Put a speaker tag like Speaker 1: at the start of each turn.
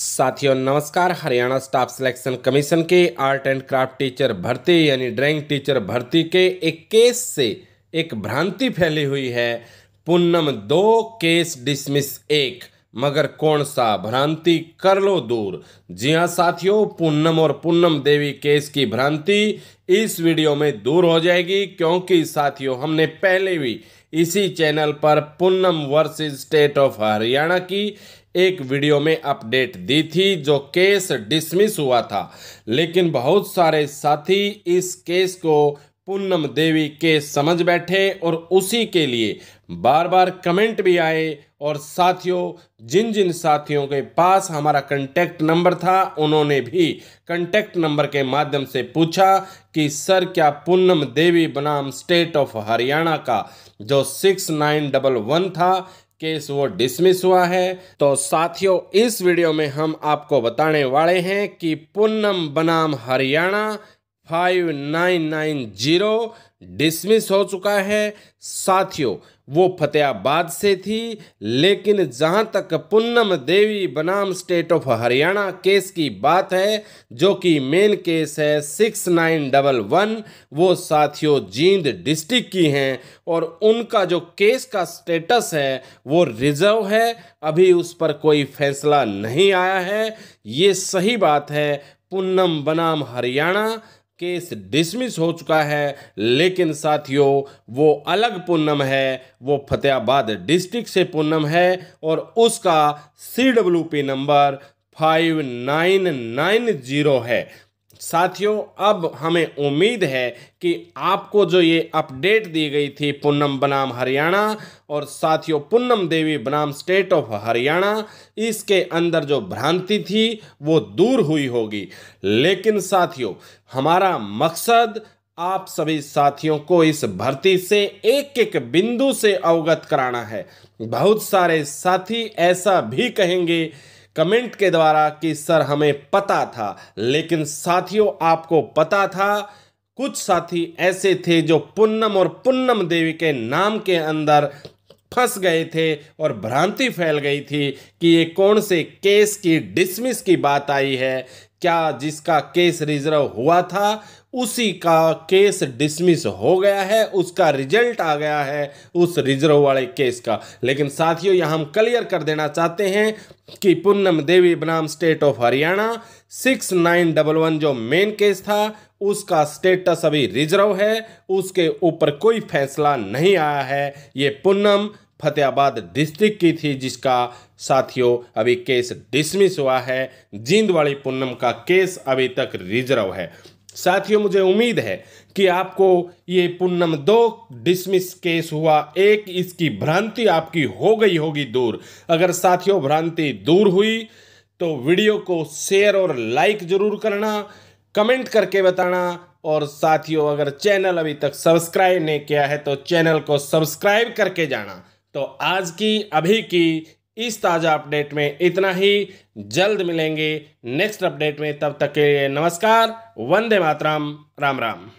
Speaker 1: साथियों नमस्कार Haryana staff selection commission के आर्ट एंड क्राफ्ट टीचर भर्ती यानी ड्राइंग टीचर भर्ती के एक केस से एक भ्रांति फैली हुई है पूनम दो केस डिसमिस एक मगर कौन सा भ्रांति कर लो दूर जी हाँ साथियों पूनम और पूनम देवी केस की भ्रांति इस वीडियो में दूर हो जाएगी क्योंकि साथियों हमने पहले भी इसी चैनल पर Poonam versus state of Haryana की एक वीडियो में अपडेट दी थी जो केस डिसमिस हुआ था लेकिन बहुत सारे साथी इस केस को पूनम देवी के समझ बैठे और उसी के लिए बार बार कमेंट भी आए और साथियों जिन जिन साथियों के पास हमारा कंटेक्ट नंबर था उन्होंने भी कंटेक्ट नंबर के माध्यम से पूछा कि सर क्या पूनम देवी बनाम स्टेट ऑफ हरियाणा का जो सिक्स नाइन डबल वन था केस वो डिसमिस हुआ है तो साथियों इस वीडियो में हम आपको बताने वाले हैं कि पूनम बनाम Haryana five nine nine zero dismiss हो चुका है साथियों वो फतेहाबाद से थी लेकिन जहां तक पूनम देवी बनाम स्टेट ऑफ हरियाणा केस की बात है जो कि मेन केस है सिक्स नाइन डबल वन वो साथियों जींद डिस्ट्रिक्ट की हैं और उनका जो केस का स्टेटस है वो रिजर्व है अभी उस पर कोई फैसला नहीं आया है ये सही बात है पूनम बनाम हरियाणा केस डिसमिस हो चुका है लेकिन साथियों वो अलग पूनम है वो फतेहाबाद डिस्ट्रिक्ट से पूनम है और उसका C W P number five nine nine zero है साथियों अब हमें उम्मीद है कि आपको जो ये अपडेट दी गई थी पूनम बनाम हरियाणा और साथियों पूनम देवी बनाम स्टेट ऑफ हरियाणा इसके अंदर जो भ्रांति थी वो दूर हुई होगी लेकिन साथियों हमारा मकसद आप सभी साथियों को इस भर्ती से एक एक बिंदु से अवगत कराना है बहुत सारे साथी ऐसा भी कहेंगे कमेंट के द्वारा कि सर हमें पता था लेकिन साथियों आपको पता था कुछ साथी ऐसे थे जो पुन्नम और पुन्नम देवी के नाम के अंदर फंस गए थे और भ्रांति फैल गई थी कि ये कौन से केस की डिसमिस की बात आई है क्या जिसका केस रिजर्व हुआ था उसी का केस डिसमिस हो गया है उसका रिजल्ट आ गया है उस रिजर्व वाले केस का लेकिन साथियों यह हम क्लियर कर देना चाहते हैं कि पूनम देवी बनाम state of Haryana six nine double one जो मेन केस था उसका स्टेटस अभी रिजर्व है उसके ऊपर कोई फैसला नहीं आया है ये पूनम फतेहाबाद डिस्ट्रिक्ट की थी जिसका साथियों अभी केस डिसमिस हुआ है जींद वाली पूनम का केस अभी तक रिजर्व है साथियों मुझे उम्मीद है कि आपको ये पुन्नम दो डिसमिस केस हुआ एक इसकी भ्रांति आपकी हो गई होगी दूर अगर साथियों भ्रांति दूर हुई तो वीडियो को शेयर और लाइक जरूर करना कमेंट करके बताना और साथियों अगर चैनल अभी तक सब्सक्राइब नहीं किया है तो चैनल को सब्सक्राइब करके जाना तो आज की अभी की इस ताज़ा अपडेट में इतना ही जल्द मिलेंगे नेक्स्ट अपडेट में तब तक के लिए नमस्कार वंदे मातरम राम राम